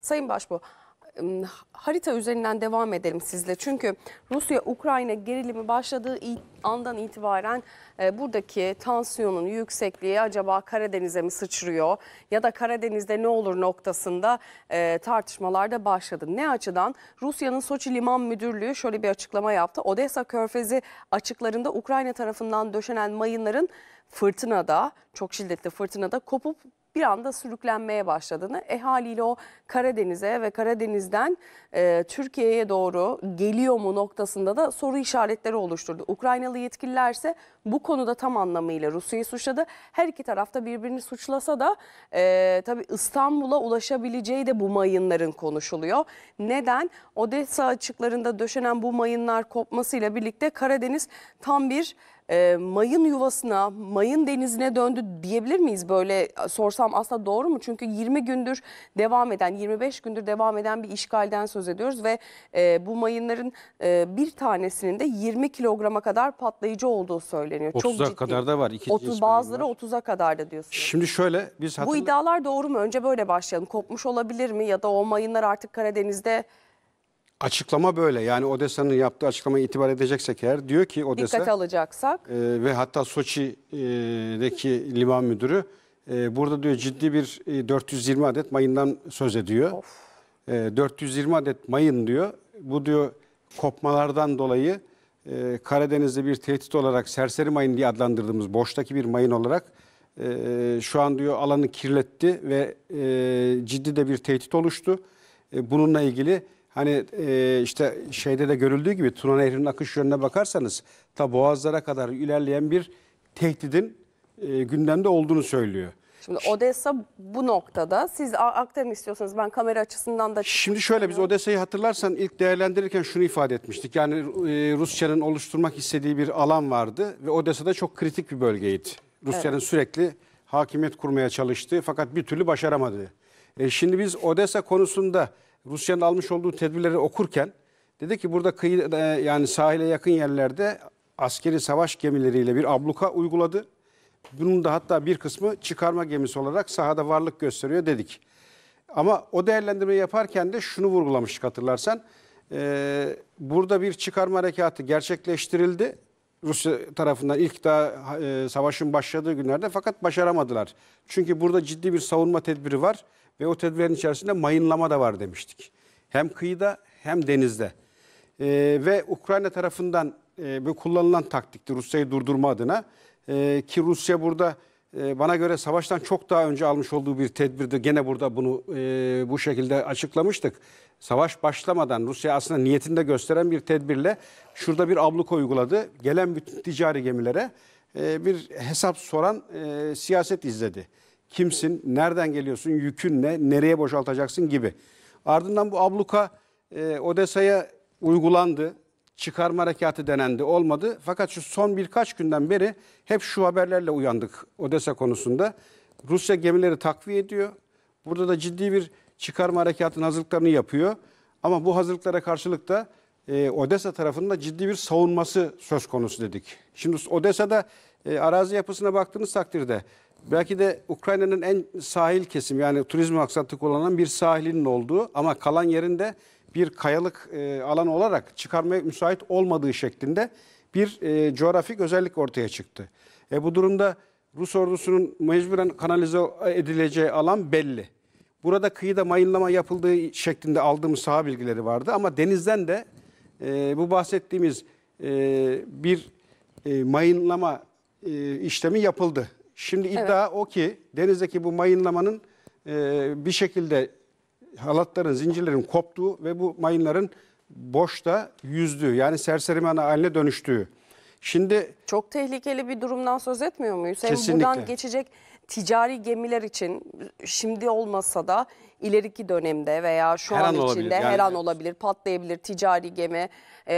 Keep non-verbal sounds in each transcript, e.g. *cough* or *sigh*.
Sayın Başbu, harita üzerinden devam edelim sizle. Çünkü Rusya-Ukrayna gerilimi başladığı andan itibaren e, buradaki tansiyonun yüksekliği acaba Karadeniz'e mi sıçrıyor ya da Karadeniz'de ne olur noktasında e, tartışmalarda başladı. Ne açıdan? Rusya'nın Soçi Liman Müdürlüğü şöyle bir açıklama yaptı. Odessa Körfezi açıklarında Ukrayna tarafından döşenen mayınların fırtınada, çok şiddetli fırtınada kopup bir anda sürüklenmeye başladığını ehaliyle o Karadeniz'e ve Karadeniz'den e, Türkiye'ye doğru geliyor mu noktasında da soru işaretleri oluşturdu. Ukraynalı yetkililer ise bu konuda tam anlamıyla Rusya'yı suçladı. Her iki tarafta birbirini suçlasa da e, tabii İstanbul'a ulaşabileceği de bu mayınların konuşuluyor. Neden? Odessa açıklarında döşenen bu mayınlar kopmasıyla birlikte Karadeniz tam bir e, mayın yuvasına, mayın denizine döndü diyebilir miyiz böyle sorsam aslında doğru mu? Çünkü 20 gündür devam eden, 25 gündür devam eden bir işgalden söz ediyoruz ve e, bu mayınların e, bir tanesinin de 20 kilograma kadar patlayıcı olduğu söyleniyor. 30'a Çok kadar da var. 30, bazıları 30'a kadar da diyorsunuz. Şimdi şöyle biz hatırla... Bu iddialar doğru mu? Önce böyle başlayalım. Kopmuş olabilir mi ya da o mayınlar artık Karadeniz'de Açıklama böyle yani Odessa'nın yaptığı açıklamaya itibar edeceksek eğer diyor ki Odessa dikkat alacaksak. E, ve hatta Soçi'deki liman müdürü e, burada diyor ciddi bir 420 e, adet mayından söz ediyor. E, 420 adet mayın diyor bu diyor kopmalardan dolayı e, Karadeniz'de bir tehdit olarak serseri mayın diye adlandırdığımız boştaki bir mayın olarak e, şu an diyor alanı kirletti ve e, ciddi de bir tehdit oluştu. E, bununla ilgili Hani e, işte şeyde de görüldüğü gibi Tuna Nehri'nin akış yönüne bakarsanız ta boğazlara kadar ilerleyen bir tehdidin e, gündemde olduğunu söylüyor. Şimdi Odessa bu noktada. Siz aktarın istiyorsanız ben kamera açısından da... Şimdi şöyle biz Odessa'yı hatırlarsan ilk değerlendirirken şunu ifade etmiştik. Yani e, Rusya'nın oluşturmak istediği bir alan vardı ve Odessa'da çok kritik bir bölgeydi. Rusya'nın evet. sürekli hakimiyet kurmaya çalıştı fakat bir türlü başaramadı. E, şimdi biz Odessa konusunda Rusya'nın almış olduğu tedbirleri okurken dedi ki burada kıyı e, yani sahile yakın yerlerde askeri savaş gemileriyle bir abluka uyguladı. Bunun da hatta bir kısmı çıkarma gemisi olarak sahada varlık gösteriyor dedik. Ama o değerlendirmeyi yaparken de şunu vurgulamıştık hatırlarsan. E, burada bir çıkarma harekatı gerçekleştirildi Rusya tarafından ilk daha e, savaşın başladığı günlerde fakat başaramadılar. Çünkü burada ciddi bir savunma tedbiri var ve o tedbirlerin içerisinde mayınlama da var demiştik. Hem kıyıda hem denizde. E, ve Ukrayna tarafından e, kullanılan taktikti Rusya'yı durdurma adına. E, ki Rusya burada ee, bana göre savaştan çok daha önce almış olduğu bir tedbirdi. Gene burada bunu e, bu şekilde açıklamıştık. Savaş başlamadan Rusya aslında niyetini de gösteren bir tedbirle şurada bir abluka uyguladı. Gelen bütün ticari gemilere e, bir hesap soran e, siyaset izledi. Kimsin, nereden geliyorsun, yükün ne, nereye boşaltacaksın gibi. Ardından bu abluka e, Odessa'ya uygulandı çıkarma harekatı denendi olmadı. Fakat şu son birkaç günden beri hep şu haberlerle uyandık Odessa konusunda. Rusya gemileri takviye ediyor. Burada da ciddi bir çıkarma harekatının hazırlıklarını yapıyor. Ama bu hazırlıklara karşılık da e, Odessa tarafında ciddi bir savunması söz konusu dedik. Şimdi Odessa'da e, arazi yapısına baktığınız takdirde belki de Ukrayna'nın en sahil kesim yani turizm maksatlı kullanılan bir sahilinin olduğu ama kalan yerinde bir kayalık e, alan olarak çıkarmaya müsait olmadığı şeklinde bir e, coğrafik özellik ortaya çıktı. E, bu durumda Rus ordusunun mecburen kanalize edileceği alan belli. Burada kıyıda mayınlama yapıldığı şeklinde aldığımız saha bilgileri vardı ama denizden de e, bu bahsettiğimiz e, bir e, mayınlama e, işlemi yapıldı. Şimdi iddia evet. o ki denizdeki bu mayınlamanın e, bir şekilde halatların, zincirlerin koptuğu ve bu mayınların boşta yüzdüğü yani serserimana haline dönüştüğü. Şimdi çok tehlikeli bir durumdan söz etmiyor muyuz? Kesinlikle. Hem buradan geçecek ticari gemiler için şimdi olmasa da ileriki dönemde veya şu her an, an içinde olabilir. Yani, her an olabilir, patlayabilir ticari gemi. E,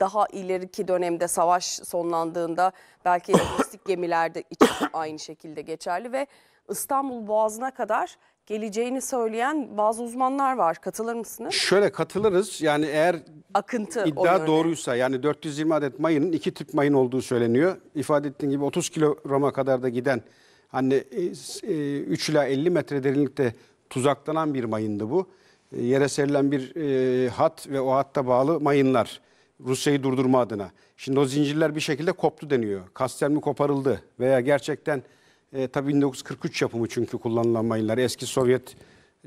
daha ileriki dönemde savaş sonlandığında belki *coughs* lojistik gemilerde için aynı şekilde geçerli ve İstanbul Boğazı'na kadar geleceğini söyleyen bazı uzmanlar var. Katılır mısınız? Şöyle katılırız. Yani eğer akıntı iddia doğruysa yani 420 adet mayının iki tip mayın olduğu söyleniyor. İfade ettiğim gibi 30 kilograma kadar da giden hani 3 e, e, ila 50 metre derinlikte tuzaklanan bir mayındı bu. E, yere serilen bir hat ve o hatta bağlı mayınlar. Rusya'yı durdurma adına. Şimdi o zincirler bir şekilde koptu deniyor. Kasten mi koparıldı veya gerçekten e, tabii 1943 yapımı çünkü kullanılan mayınlar. Eski Sovyet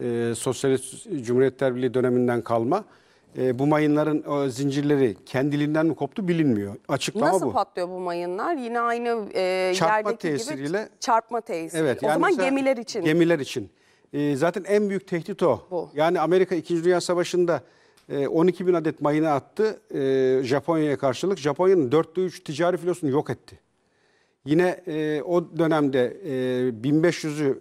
e, Sosyalist Cumhuriyetler Birliği döneminden kalma. E, bu mayınların o, zincirleri kendiliğinden mi koptu bilinmiyor. Açıklama Nasıl bu. Nasıl patlıyor bu mayınlar? Yine aynı e, Çarpma yerdeki tesiriyle, gibi çarpma tesiri. Evet, o yani zaman gemiler için. Gemiler için. E, zaten en büyük tehdit o. Bu. Yani Amerika 2. Dünya Savaşı'nda e, 12 bin adet mayını attı e, Japonya'ya karşılık. Japonya'nın 4'te 3 ticari filosunu yok etti. Yine e, o dönemde e, 1500'ü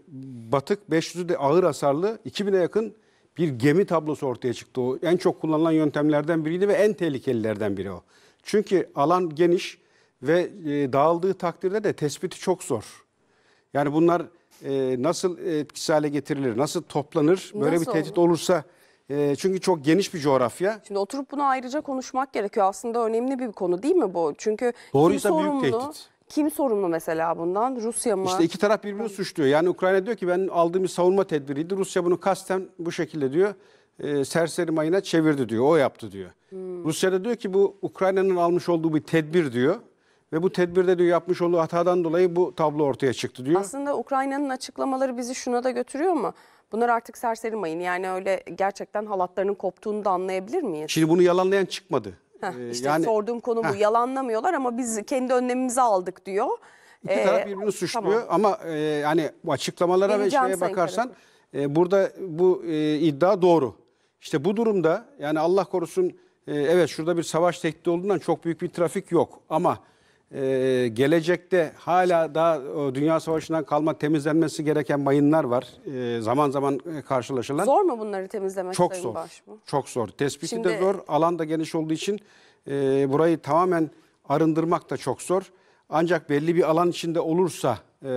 batık, 500'ü de ağır hasarlı, 2000'e yakın bir gemi tablosu ortaya çıktı. O en çok kullanılan yöntemlerden biriydi ve en tehlikelilerden biri o. Çünkü alan geniş ve e, dağıldığı takdirde de tespiti çok zor. Yani bunlar e, nasıl etkisiz hale getirilir, nasıl toplanır, böyle nasıl bir tehdit olur? olursa e, çünkü çok geniş bir coğrafya. Şimdi oturup bunu ayrıca konuşmak gerekiyor. Aslında önemli bir konu değil mi bu? Çünkü Doğruysa kim sorumlu, büyük tehdit. Kim sorumlu mesela bundan? Rusya mı? İşte iki taraf birbirini suçluyor. Yani Ukrayna diyor ki ben aldığım bir savunma tedbiriydi. Rusya bunu kasten bu şekilde diyor e, serseri mayına çevirdi diyor. O yaptı diyor. Hmm. Rusya da diyor ki bu Ukrayna'nın almış olduğu bir tedbir diyor. Ve bu tedbirde diyor yapmış olduğu hatadan dolayı bu tablo ortaya çıktı diyor. Aslında Ukrayna'nın açıklamaları bizi şuna da götürüyor mu? Bunlar artık serseri mayın. Yani öyle gerçekten halatlarının koptuğunu da anlayabilir miyiz? Şimdi bunu yalanlayan çıkmadı. Heh, ee, işte yani, sorduğum konu bu. Heh. Yalanlamıyorlar ama biz kendi önlemimizi aldık diyor. İki ee, taraf birbirini suçluyor tamam. ama e, yani bu açıklamalara Geleceğim ve şeye bakarsan e, burada bu e, iddia doğru. İşte bu durumda yani Allah korusun e, evet şurada bir savaş tehdidi olduğundan çok büyük bir trafik yok ama ee, gelecekte hala daha o Dünya Savaşı'ndan kalma temizlenmesi gereken mayınlar var. Ee, zaman zaman e, karşılaşılan. Zor mu bunları temizlemek? Çok zor. Başbuğ? Çok zor. Tespiti Şimdi... de zor. Alan da geniş olduğu için e, burayı tamamen arındırmak da çok zor. Ancak belli bir alan içinde olursa e,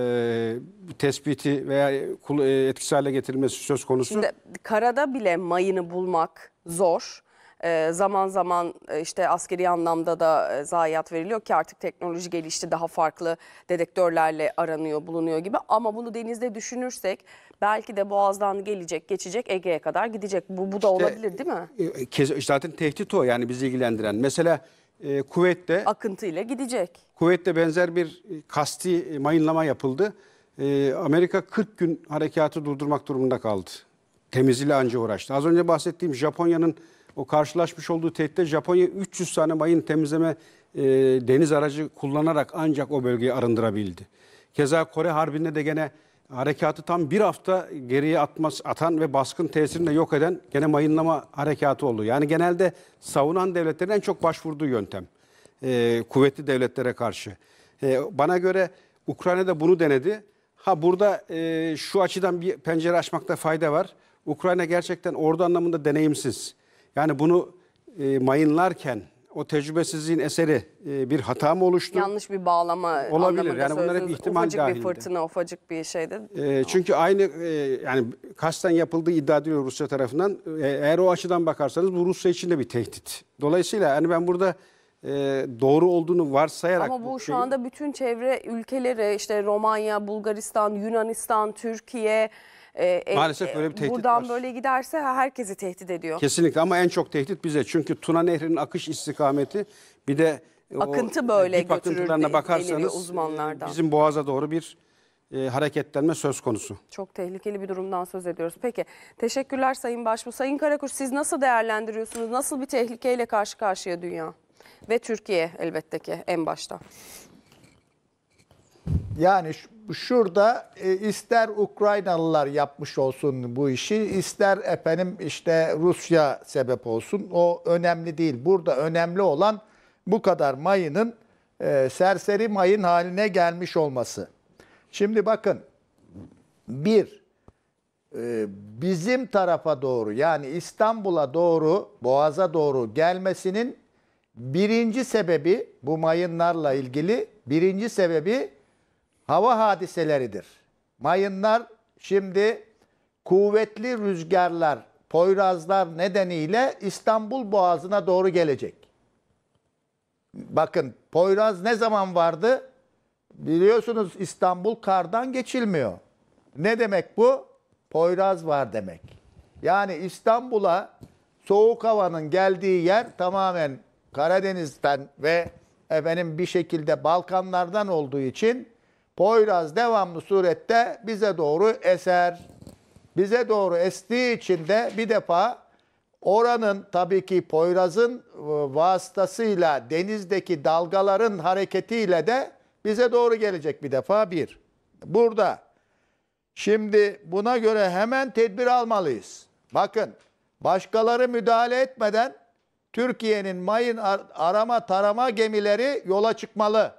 tespiti veya e, e, etkisiz hale getirilmesi söz konusu. Şimdi karada bile mayını bulmak zor. Ee, zaman zaman e, işte askeri anlamda da e, zayiat veriliyor ki artık teknoloji gelişti daha farklı dedektörlerle aranıyor bulunuyor gibi. Ama bunu denizde düşünürsek belki de Boğaz'dan gelecek geçecek Ege'ye kadar gidecek. Bu, bu da olabilir değil mi? İşte, e, zaten tehdit o yani bizi ilgilendiren. Mesela e, kuvvetle akıntıyla gidecek. Kuvvetle benzer bir kasti mayınlama yapıldı. E, Amerika 40 gün harekatı durdurmak durumunda kaldı. Temizliği anca uğraştı. Az önce bahsettiğim Japonya'nın o karşılaşmış olduğu tehditte Japonya 300 tane mayın temizleme e, deniz aracı kullanarak ancak o bölgeyi arındırabildi. Keza Kore Harbi'nde de gene harekatı tam bir hafta geriye atmaz, atan ve baskın tesirini de yok eden gene mayınlama harekatı oldu. Yani genelde savunan devletlerin en çok başvurduğu yöntem e, kuvvetli devletlere karşı. E, bana göre Ukrayna'da bunu denedi. Ha burada e, şu açıdan bir pencere açmakta fayda var. Ukrayna gerçekten ordu anlamında deneyimsiz. Yani bunu e, mayınlarken o tecrübesizliğin eseri e, bir hata mı oluştu? Yanlış bir bağlama olabilir. Yani bunlar hep ihtimal ufacık dahilinde. Ufacık bir fırtına, ufacık bir şeydi. E, çünkü aynı e, yani kasten yapıldığı iddia ediliyor Rusya tarafından. E, eğer o açıdan bakarsanız bu Rusya için de bir tehdit. Dolayısıyla yani ben burada e, doğru olduğunu varsayarak... Ama bu, bu şu şeyi... anda bütün çevre ülkeleri işte Romanya, Bulgaristan, Yunanistan, Türkiye... E, e, Maalesef e, böyle bir tehdit buradan var. böyle giderse herkesi tehdit ediyor. Kesinlikle ama en çok tehdit bize. Çünkü Tuna Nehri'nin akış istikameti bir de akıntı o, böyle dip akıntılarına bakarsanız e, uzmanlardan. bizim boğaza doğru bir e, hareketlenme söz konusu. Çok tehlikeli bir durumdan söz ediyoruz. Peki teşekkürler Sayın Başbuğ. Sayın Karakuş siz nasıl değerlendiriyorsunuz? Nasıl bir tehlikeyle karşı karşıya dünya ve Türkiye elbette ki en başta? Yani şu, şurada e, ister Ukraynalılar yapmış olsun bu işi, ister efendim işte Rusya sebep olsun. O önemli değil. Burada önemli olan bu kadar mayının e, serseri mayın haline gelmiş olması. Şimdi bakın bir e, bizim tarafa doğru yani İstanbul'a doğru Boğaz'a doğru gelmesinin birinci sebebi bu mayınlarla ilgili birinci sebebi hava hadiseleridir. Mayınlar şimdi kuvvetli rüzgarlar, poyrazlar nedeniyle İstanbul Boğazı'na doğru gelecek. Bakın Poyraz ne zaman vardı? Biliyorsunuz İstanbul kardan geçilmiyor. Ne demek bu? Poyraz var demek. Yani İstanbul'a soğuk havanın geldiği yer tamamen Karadeniz'den ve efendim bir şekilde Balkanlardan olduğu için Poyraz devamlı surette bize doğru eser. Bize doğru estiği için de bir defa oranın tabii ki Poyraz'ın e, vasıtasıyla denizdeki dalgaların hareketiyle de bize doğru gelecek bir defa bir. Burada şimdi buna göre hemen tedbir almalıyız. Bakın başkaları müdahale etmeden Türkiye'nin mayın arama tarama gemileri yola çıkmalı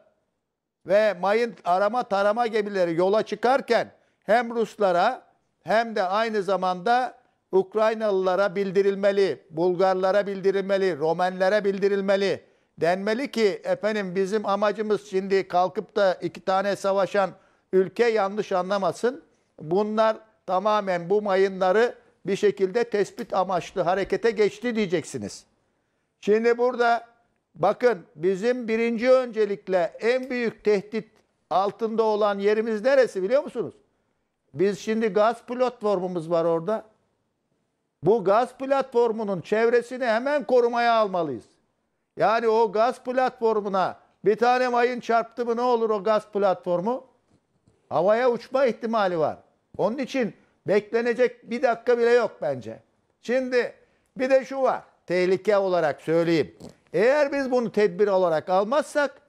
ve mayın arama tarama gemileri yola çıkarken hem Ruslara hem de aynı zamanda Ukraynalılara bildirilmeli, Bulgarlara bildirilmeli, Romenlere bildirilmeli. Denmeli ki efendim bizim amacımız şimdi kalkıp da iki tane savaşan ülke yanlış anlamasın. Bunlar tamamen bu mayınları bir şekilde tespit amaçlı harekete geçti diyeceksiniz. Şimdi burada Bakın bizim birinci öncelikle en büyük tehdit altında olan yerimiz neresi biliyor musunuz? Biz şimdi gaz platformumuz var orada. Bu gaz platformunun çevresini hemen korumaya almalıyız. Yani o gaz platformuna bir tane mayın çarptı mı ne olur o gaz platformu? Havaya uçma ihtimali var. Onun için beklenecek bir dakika bile yok bence. Şimdi bir de şu var. Tehlike olarak söyleyeyim. Eğer biz bunu tedbir olarak almazsak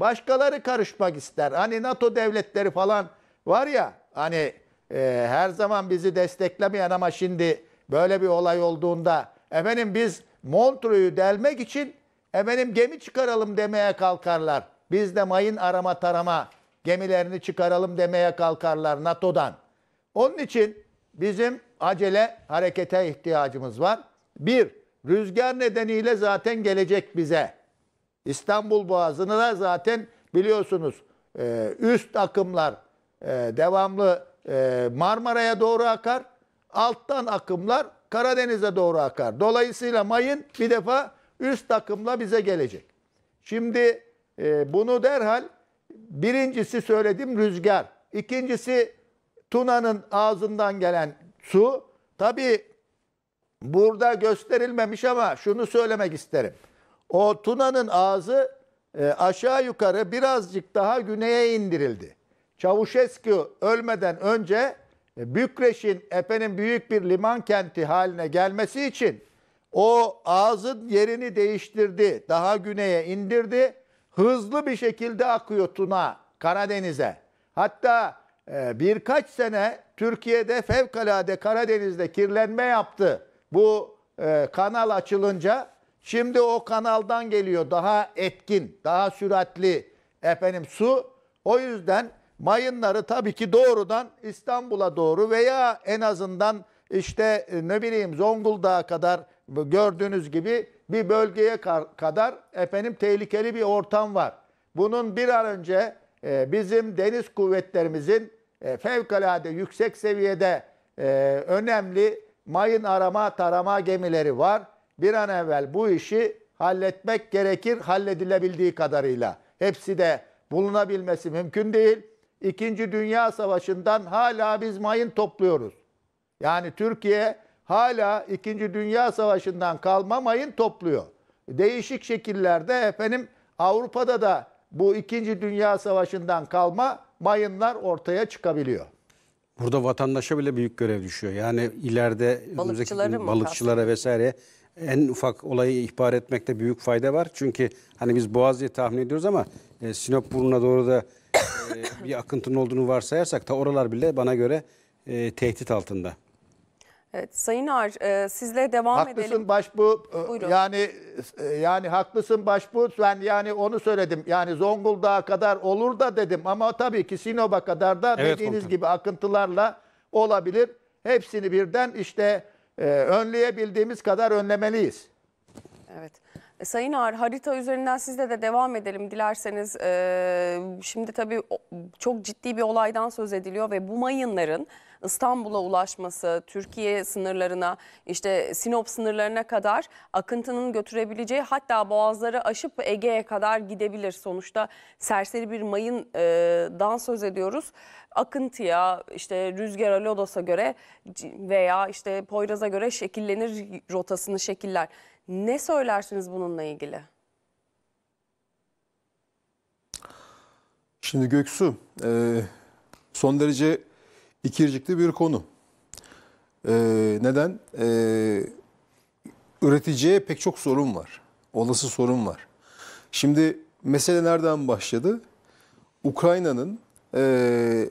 başkaları karışmak ister. Hani NATO devletleri falan var ya hani e, her zaman bizi desteklemeyen ama şimdi böyle bir olay olduğunda efendim biz Montreux'u delmek için efendim gemi çıkaralım demeye kalkarlar. Biz de mayın arama tarama gemilerini çıkaralım demeye kalkarlar NATO'dan. Onun için bizim acele harekete ihtiyacımız var. Bir, Rüzgar nedeniyle zaten gelecek bize. İstanbul Boğazı'nı da zaten biliyorsunuz e, üst akımlar e, devamlı e, Marmara'ya doğru akar. Alttan akımlar Karadeniz'e doğru akar. Dolayısıyla mayın bir defa üst akımla bize gelecek. Şimdi bunu derhal birincisi söyledim rüzgar. İkincisi Tuna'nın ağzından gelen su. Tabii burada gösterilmemiş ama şunu söylemek isterim. O Tuna'nın ağzı e, aşağı yukarı birazcık daha güneye indirildi. Çavuşeski ölmeden önce e, Bükreş'in efendim büyük bir liman kenti haline gelmesi için o ağzın yerini değiştirdi. Daha güneye indirdi. Hızlı bir şekilde akıyor Tuna Karadeniz'e. Hatta e, birkaç sene Türkiye'de fevkalade Karadeniz'de kirlenme yaptı. Bu e, kanal açılınca şimdi o kanaldan geliyor daha etkin, daha süratli efendim su. O yüzden mayınları tabii ki doğrudan İstanbul'a doğru veya en azından işte e, ne bileyim Zonguldak'a kadar gördüğünüz gibi bir bölgeye kadar efendim tehlikeli bir ortam var. Bunun bir an önce e, bizim deniz kuvvetlerimizin e, fevkalade yüksek seviyede e, önemli mayın arama tarama gemileri var. Bir an evvel bu işi halletmek gerekir halledilebildiği kadarıyla. Hepsi de bulunabilmesi mümkün değil. İkinci Dünya Savaşı'ndan hala biz mayın topluyoruz. Yani Türkiye hala İkinci Dünya Savaşı'ndan kalma mayın topluyor. Değişik şekillerde efendim Avrupa'da da bu İkinci Dünya Savaşı'ndan kalma mayınlar ortaya çıkabiliyor. Burada vatandaşa bile büyük görev düşüyor. Yani ileride balıkçılara, balıkçılara vesaire en ufak olayı ihbar etmekte büyük fayda var. Çünkü hani biz Boğaz diye tahmin ediyoruz ama e, Sinop burnuna doğru da e, bir akıntının olduğunu varsayarsak da oralar bile bana göre e, tehdit altında. Evet, Sayın Ar, e, sizle devam haklısın edelim. Haklısın başbu. E, Buyurun. Yani e, yani haklısın başbu. Ben yani onu söyledim. Yani Zonguldak'a kadar olur da dedim ama tabii ki Sinop'a kadar da evet, dediğiniz komutanım. gibi akıntılarla olabilir. Hepsini birden işte e, önleyebildiğimiz kadar önlemeliyiz. Evet. E, Sayın Ağar harita üzerinden sizle de devam edelim dilerseniz. E, şimdi tabii çok ciddi bir olaydan söz ediliyor ve bu mayınların İstanbul'a ulaşması, Türkiye sınırlarına, işte Sinop sınırlarına kadar akıntının götürebileceği hatta boğazları aşıp Ege'ye kadar gidebilir. Sonuçta serseri bir mayın e, dan söz ediyoruz. Akıntıya, işte rüzgara, lodos'a göre veya işte Poyraz'a göre şekillenir rotasını şekiller. Ne söylersiniz bununla ilgili? Şimdi Göksu, e, son derece ikircikli bir konu. Ee, neden? Ee, üreticiye pek çok sorun var. Olası sorun var. Şimdi mesele nereden başladı? Ukrayna'nın e,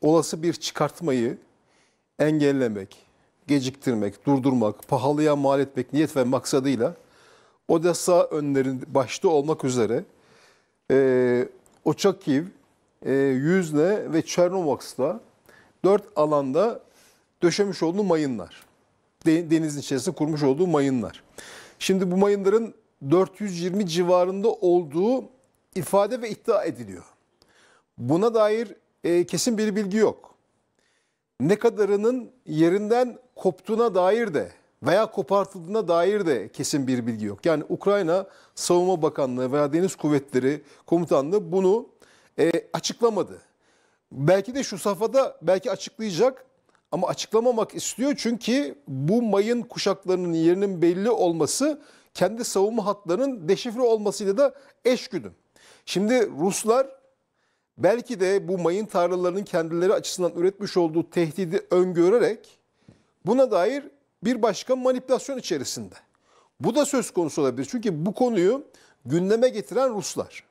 olası bir çıkartmayı engellemek, geciktirmek, durdurmak, pahalıya mal etmek niyet ve maksadıyla Odessa önlerin başta olmak üzere e, ee, Oçakiv, e, ee, Yüzne ve Çernovaks'la dört alanda döşemiş olduğu mayınlar. Denizin içerisinde kurmuş olduğu mayınlar. Şimdi bu mayınların 420 civarında olduğu ifade ve iddia ediliyor. Buna dair e, kesin bir bilgi yok. Ne kadarının yerinden koptuğuna dair de veya kopartıldığına dair de kesin bir bilgi yok. Yani Ukrayna Savunma Bakanlığı veya Deniz Kuvvetleri Komutanlığı bunu e, açıklamadı belki de şu safhada belki açıklayacak ama açıklamamak istiyor çünkü bu mayın kuşaklarının yerinin belli olması kendi savunma hatlarının deşifre olmasıyla da eş Şimdi Ruslar belki de bu mayın tarlalarının kendileri açısından üretmiş olduğu tehdidi öngörerek buna dair bir başka manipülasyon içerisinde. Bu da söz konusu olabilir. Çünkü bu konuyu gündeme getiren Ruslar.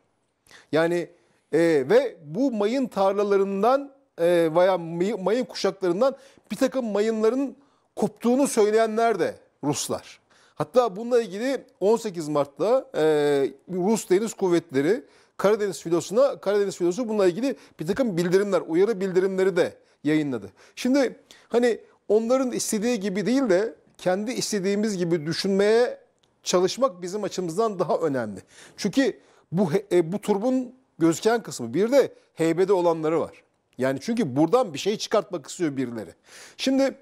Yani e, ve bu mayın tarlalarından e, veya mayın, kuşaklarından bir takım mayınların koptuğunu söyleyenler de Ruslar. Hatta bununla ilgili 18 Mart'ta e, Rus Deniz Kuvvetleri Karadeniz filosuna Karadeniz filosu bununla ilgili bir takım bildirimler, uyarı bildirimleri de yayınladı. Şimdi hani onların istediği gibi değil de kendi istediğimiz gibi düşünmeye çalışmak bizim açımızdan daha önemli. Çünkü bu e, bu turbun gözüken kısmı. Bir de heybede olanları var. Yani çünkü buradan bir şey çıkartmak istiyor birileri. Şimdi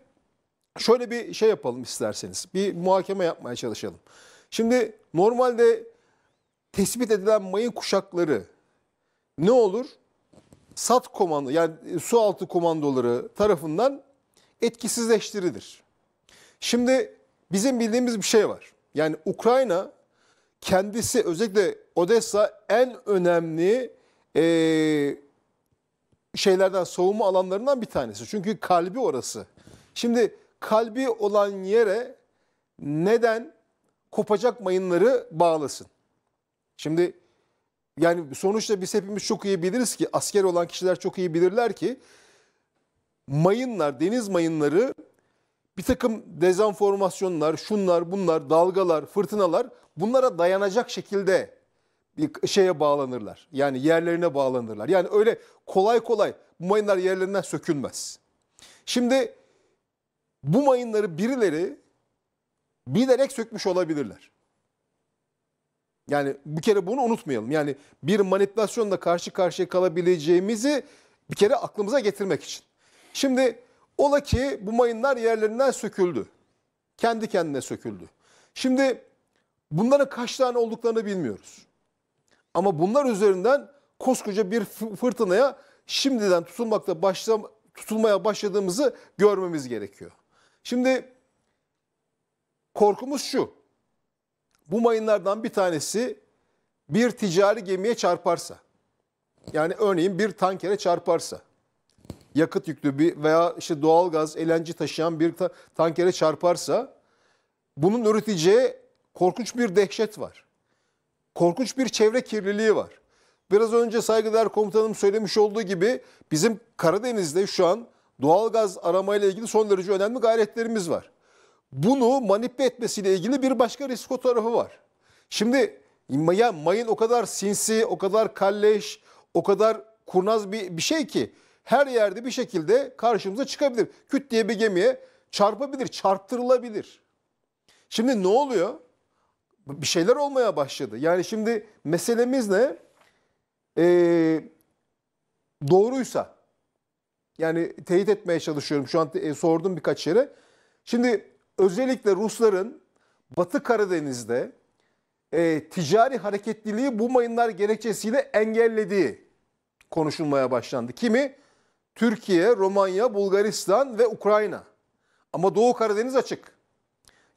şöyle bir şey yapalım isterseniz. Bir muhakeme yapmaya çalışalım. Şimdi normalde tespit edilen mayın kuşakları ne olur? SAT komando yani su altı komandoları tarafından etkisizleştirilir. Şimdi bizim bildiğimiz bir şey var. Yani Ukrayna kendisi özellikle Odessa en önemli e, şeylerden, savunma alanlarından bir tanesi. Çünkü kalbi orası. Şimdi kalbi olan yere neden kopacak mayınları bağlasın? Şimdi yani sonuçta biz hepimiz çok iyi biliriz ki asker olan kişiler çok iyi bilirler ki mayınlar, deniz mayınları bir takım dezenformasyonlar, şunlar, bunlar, dalgalar, fırtınalar bunlara dayanacak şekilde şeye bağlanırlar. Yani yerlerine bağlanırlar. Yani öyle kolay kolay bu mayınlar yerlerinden sökülmez. Şimdi bu mayınları birileri bilerek sökmüş olabilirler. Yani bir kere bunu unutmayalım. Yani bir manipülasyonla karşı karşıya kalabileceğimizi bir kere aklımıza getirmek için. Şimdi ola ki bu mayınlar yerlerinden söküldü. Kendi kendine söküldü. Şimdi bunların kaç tane olduklarını bilmiyoruz. Ama bunlar üzerinden koskoca bir fırtınaya şimdiden tutulmakta başla, tutulmaya başladığımızı görmemiz gerekiyor. Şimdi korkumuz şu. Bu mayınlardan bir tanesi bir ticari gemiye çarparsa. Yani örneğin bir tankere çarparsa. Yakıt yüklü bir veya işte doğalgaz, elenci taşıyan bir tankere çarparsa bunun üreteceği korkunç bir dehşet var korkunç bir çevre kirliliği var. Biraz önce saygıdeğer komutanım söylemiş olduğu gibi bizim Karadeniz'de şu an doğalgaz aramayla ilgili son derece önemli gayretlerimiz var. Bunu manipüle etmesiyle ilgili bir başka risk o tarafı var. Şimdi ya mayın o kadar sinsi, o kadar kalleş, o kadar kurnaz bir, bir şey ki her yerde bir şekilde karşımıza çıkabilir. Küt diye bir gemiye çarpabilir, çarptırılabilir. Şimdi ne oluyor? bir şeyler olmaya başladı. Yani şimdi meselemiz ne? Ee, doğruysa yani teyit etmeye çalışıyorum. Şu an e, sordum birkaç yere. Şimdi özellikle Rusların Batı Karadeniz'de e, ticari hareketliliği bu mayınlar gerekçesiyle engellediği konuşulmaya başlandı. Kimi? Türkiye, Romanya, Bulgaristan ve Ukrayna. Ama Doğu Karadeniz açık.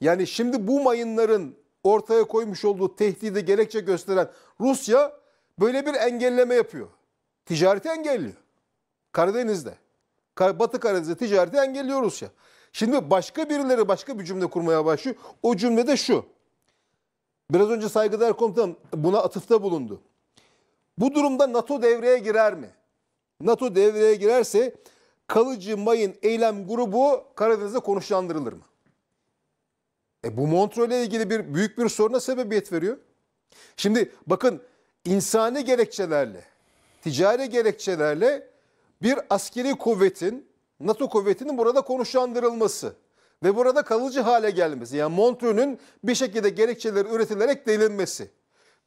Yani şimdi bu mayınların ortaya koymuş olduğu tehdidi gerekçe gösteren Rusya böyle bir engelleme yapıyor. Ticareti engelliyor. Karadeniz'de. Batı Karadeniz'de ticareti engelliyor Rusya. Şimdi başka birileri başka bir cümle kurmaya başlıyor. O cümle de şu. Biraz önce saygıdeğer komutanım buna atıfta bulundu. Bu durumda NATO devreye girer mi? NATO devreye girerse kalıcı mayın eylem grubu Karadeniz'de konuşlandırılır mı? E bu Montreux'le ilgili bir büyük bir soruna sebebiyet veriyor. Şimdi bakın insani gerekçelerle, ticari gerekçelerle bir askeri kuvvetin, NATO kuvvetinin burada konuşlandırılması ve burada kalıcı hale gelmesi. Yani Montreux'un bir şekilde gerekçeleri üretilerek delinmesi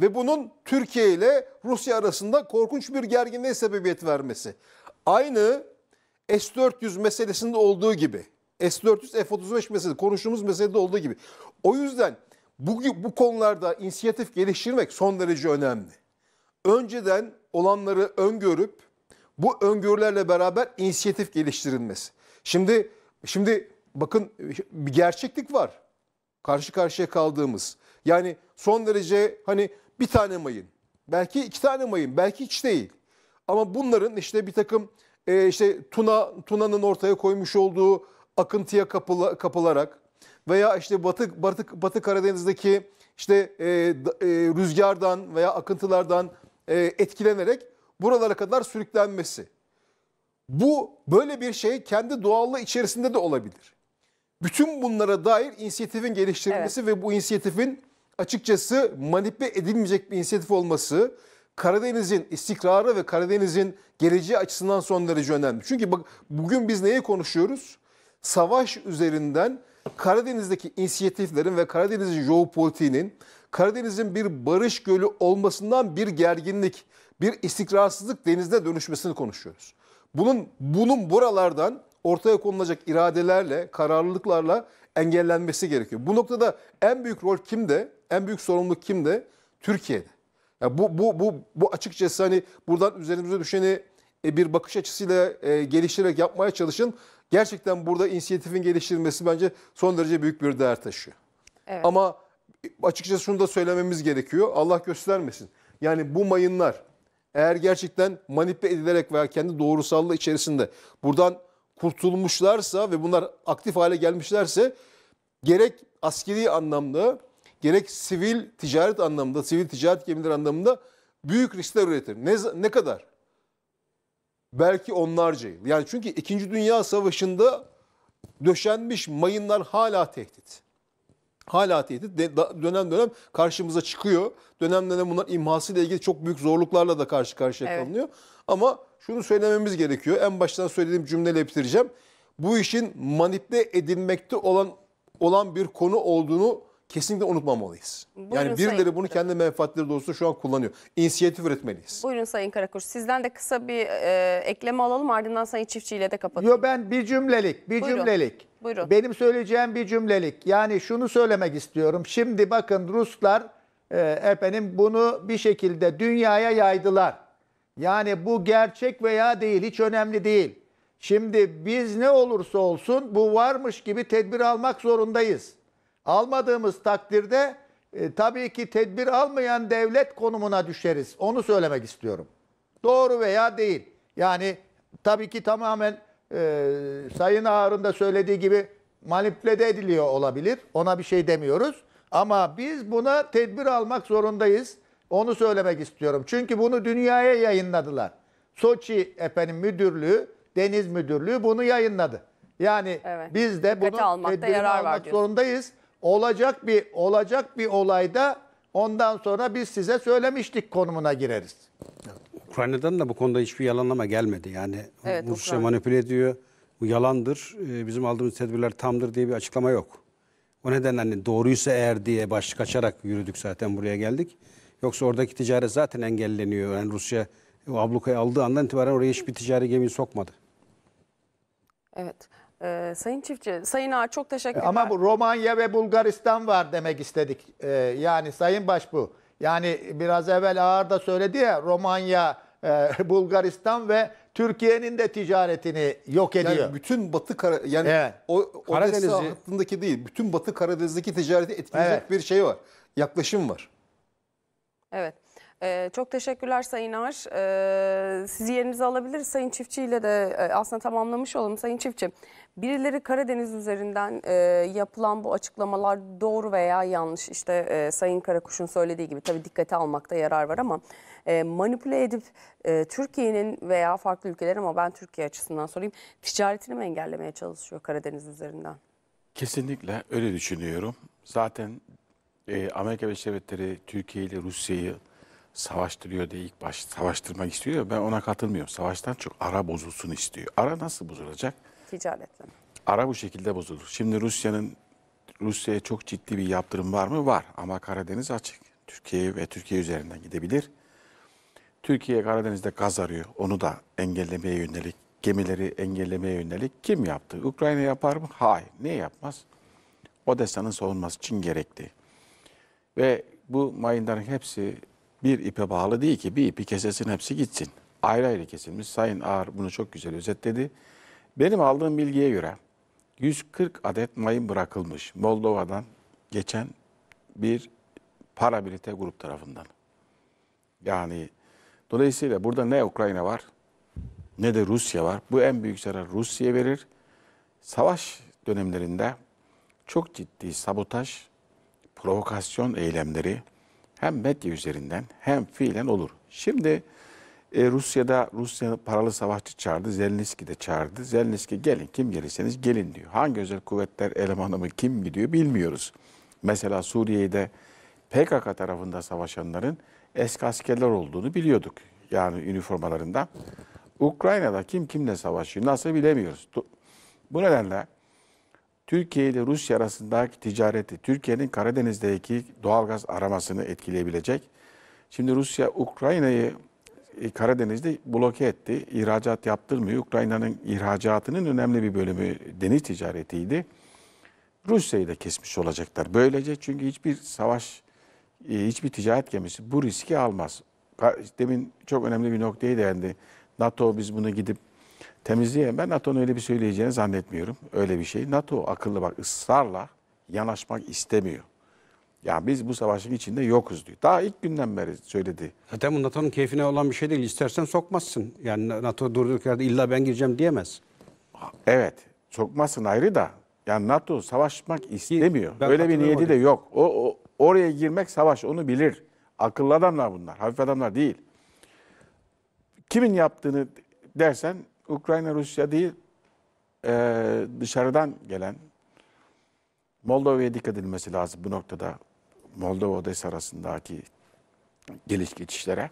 ve bunun Türkiye ile Rusya arasında korkunç bir gerginliğe sebebiyet vermesi. Aynı S-400 meselesinde olduğu gibi S-400, F-35 meselesi konuştuğumuz meselede olduğu gibi. O yüzden bu, bu konularda inisiyatif geliştirmek son derece önemli. Önceden olanları öngörüp bu öngörülerle beraber inisiyatif geliştirilmesi. Şimdi şimdi bakın bir gerçeklik var. Karşı karşıya kaldığımız. Yani son derece hani bir tane mayın, belki iki tane mayın, belki hiç değil. Ama bunların işte bir takım e, işte Tuna Tuna'nın ortaya koymuş olduğu akıntıya kapıla, kapılarak veya işte Batı Batı Batı Karadeniz'deki işte e, e, rüzgardan veya akıntılardan e, etkilenerek buralara kadar sürüklenmesi. Bu böyle bir şey kendi doğallığı içerisinde de olabilir. Bütün bunlara dair inisiyatifin geliştirilmesi evet. ve bu inisiyatifin açıkçası manipüle edilmeyecek bir inisiyatif olması Karadeniz'in istikrarı ve Karadeniz'in geleceği açısından son derece önemli. Çünkü bak bugün biz neyi konuşuyoruz? savaş üzerinden Karadeniz'deki inisiyatiflerin ve Karadeniz'in jeopolitiğinin Karadeniz'in bir barış gölü olmasından bir gerginlik, bir istikrarsızlık denizde dönüşmesini konuşuyoruz. Bunun bunun buralardan ortaya konulacak iradelerle, kararlılıklarla engellenmesi gerekiyor. Bu noktada en büyük rol kimde? En büyük sorumluluk kimde? Türkiye'de. Ya bu bu bu bu açıkçası hani buradan üzerimize düşeni e, bir bakış açısıyla e, geliştirerek yapmaya çalışın gerçekten burada inisiyatifin geliştirilmesi bence son derece büyük bir değer taşıyor. Evet. Ama açıkçası şunu da söylememiz gerekiyor. Allah göstermesin. Yani bu mayınlar eğer gerçekten manipüle edilerek veya kendi doğrusallığı içerisinde buradan kurtulmuşlarsa ve bunlar aktif hale gelmişlerse gerek askeri anlamda gerek sivil ticaret anlamında, sivil ticaret gemileri anlamında büyük riskler üretir. Ne, ne kadar? belki onlarca yıl. Yani çünkü 2. Dünya Savaşı'nda döşenmiş mayınlar hala tehdit. Hala tehdit. dönem dönem karşımıza çıkıyor. Dönem dönem bunlar imhasıyla ilgili çok büyük zorluklarla da karşı karşıya evet. kalınıyor. Ama şunu söylememiz gerekiyor. En baştan söylediğim cümleyle bitireceğim. Bu işin manipüle edilmekte olan olan bir konu olduğunu kesinlikle unutmamalıyız. Buyurun yani birileri Sayın bunu kendi menfaatleri doğrultusunda şu an kullanıyor. İnisiyatif üretmeliyiz. Buyurun Sayın Karakuş sizden de kısa bir e, ekleme alalım ardından Sayın Çiftçi ile de kapatalım. Yo ben bir cümlelik bir Buyurun. cümlelik. Buyurun. Benim söyleyeceğim bir cümlelik. Yani şunu söylemek istiyorum. Şimdi bakın Ruslar e, efendim bunu bir şekilde dünyaya yaydılar. Yani bu gerçek veya değil hiç önemli değil. Şimdi biz ne olursa olsun bu varmış gibi tedbir almak zorundayız. Almadığımız takdirde e, tabii ki tedbir almayan devlet konumuna düşeriz. Onu söylemek istiyorum. Doğru veya değil. Yani tabii ki tamamen e, Sayın Ağar'ın da söylediği gibi manipüle ediliyor olabilir. Ona bir şey demiyoruz. Ama biz buna tedbir almak zorundayız. Onu söylemek istiyorum. Çünkü bunu dünyaya yayınladılar. Soçi efendim müdürlüğü, deniz müdürlüğü bunu yayınladı. Yani evet. biz de bunu tedbir almak zorundayız olacak bir olacak bir olayda ondan sonra biz size söylemiştik konumuna gireriz. Ukrayna'dan da bu konuda hiçbir yalanlama gelmedi. Yani evet, Rusya Ukrayna. manipüle ediyor. Bu yalandır. Ee, bizim aldığımız tedbirler tamdır diye bir açıklama yok. O nedenle hani doğruysa eğer diye başlık açarak yürüdük zaten buraya geldik. Yoksa oradaki ticaret zaten engelleniyor. Yani Rusya o ablukayı aldığı andan itibaren oraya hiçbir ticari gemi sokmadı. Evet. Ee, Sayın Çiftçi, Sayın Ağa çok teşekkür ederim. Ama bu Romanya ve Bulgaristan var demek istedik. Ee, yani Sayın Başbu, yani biraz evvel Ağar da söyledi ya Romanya, e, *laughs* Bulgaristan ve Türkiye'nin de ticaretini yok ediyor. Yani bütün Batı Kara yani evet. o Karadeniz hattındaki değil, bütün Batı Karadeniz'deki ticareti etkileyecek evet. bir şey var. Yaklaşım var. Evet. Ee, çok teşekkürler Sayın Ar. Ee, sizi yerinize alabiliriz. Sayın Çiftçi ile de e, aslında tamamlamış olalım. Sayın Çiftçi, birileri Karadeniz üzerinden e, yapılan bu açıklamalar doğru veya yanlış. İşte e, Sayın Karakuş'un söylediği gibi tabii dikkate almakta yarar var ama e, manipüle edip e, Türkiye'nin veya farklı ülkelerin ama ben Türkiye açısından sorayım ticaretini mi engellemeye çalışıyor Karadeniz üzerinden? Kesinlikle öyle düşünüyorum. Zaten e, Amerika Birleşik Devletleri Türkiye ile Rusya'yı savaştırıyor diye ilk baş savaştırmak istiyor. Ben ona katılmıyorum. Savaştan çok ara bozulsun istiyor. Ara nasıl bozulacak? Ticaretle. Ara bu şekilde bozulur. Şimdi Rusya'nın Rusya'ya çok ciddi bir yaptırım var mı? Var ama Karadeniz açık. Türkiye ve Türkiye üzerinden gidebilir. Türkiye Karadeniz'de gaz arıyor. Onu da engellemeye yönelik, gemileri engellemeye yönelik kim yaptı? Ukrayna yapar mı? Hayır. Niye yapmaz? Odessa'nın savunması için gerekli. Ve bu mayınların hepsi bir ipe bağlı değil ki bir ipi kesesin hepsi gitsin. Ayrı ayrı kesilmiş. Sayın Ağar bunu çok güzel özetledi. Benim aldığım bilgiye göre 140 adet mayın bırakılmış Moldova'dan geçen bir paramilite grup tarafından. Yani dolayısıyla burada ne Ukrayna var ne de Rusya var. Bu en büyük zarar Rusya verir. Savaş dönemlerinde çok ciddi sabotaj, provokasyon eylemleri, hem medya üzerinden hem fiilen olur. Şimdi e, Rusya'da Rusya paralı savaşçı çağırdı. Zelenski de çağırdı. Zelenski gelin kim gelirseniz gelin diyor. Hangi özel kuvvetler elemanı mı kim gidiyor bilmiyoruz. Mesela Suriye'de PKK tarafında savaşanların eski askerler olduğunu biliyorduk. Yani üniformalarında. Ukrayna'da kim kimle savaşıyor nasıl bilemiyoruz. Bu nedenle Türkiye ile Rusya arasındaki ticareti, Türkiye'nin Karadeniz'deki doğalgaz aramasını etkileyebilecek. Şimdi Rusya Ukrayna'yı e, Karadeniz'de bloke etti. İhracat yaptırmıyor. Ukrayna'nın ihracatının önemli bir bölümü deniz ticaretiydi. Rusya'yı da kesmiş olacaklar. Böylece çünkü hiçbir savaş, e, hiçbir ticaret gemisi bu riski almaz. Demin çok önemli bir noktaya değindi. NATO biz bunu gidip temizliğe ben NATO'nun öyle bir söyleyeceğini zannetmiyorum. Öyle bir şey. NATO akıllı bak ısrarla yanaşmak istemiyor. Ya biz bu savaşın içinde yokuz diyor. Daha ilk günden beri söyledi. Zaten bu NATO'nun keyfine olan bir şey değil. İstersen sokmazsın. Yani NATO durduk yerde illa ben gireceğim diyemez. Evet. Sokmazsın ayrı da. Yani NATO savaşmak istemiyor. Ben Öyle bir niyeti de yok. O, o Oraya girmek savaş. Onu bilir. Akıllı adamlar bunlar. Hafif adamlar değil. Kimin yaptığını dersen Ukrayna Rusya değil e, dışarıdan gelen Moldova'ya dikkat edilmesi lazım bu noktada. Moldova Odessa arasındaki geliş geçişlere.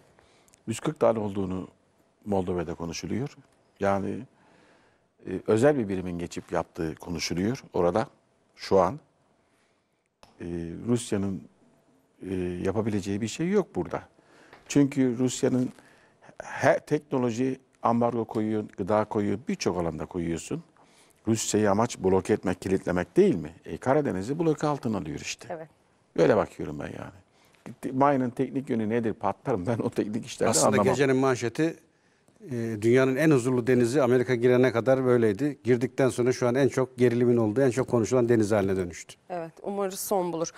140 tane olduğunu Moldova'da konuşuluyor. Yani e, özel bir birimin geçip yaptığı konuşuluyor orada şu an. E, Rusya'nın e, yapabileceği bir şey yok burada. Çünkü Rusya'nın her teknoloji ambargo koyuyor, gıda koyuyor, birçok alanda koyuyorsun. Rusya'yı amaç blok etmek, kilitlemek değil mi? E, Karadeniz'i blok altına alıyor işte. Evet. Öyle bakıyorum ben yani. Mayının teknik yönü nedir patlarım ben o teknik işlerde anlamam. Aslında gecenin manşeti e, dünyanın en huzurlu denizi Amerika girene kadar böyleydi. Girdikten sonra şu an en çok gerilimin olduğu, en çok konuşulan deniz haline dönüştü. Evet, umarız son bulur.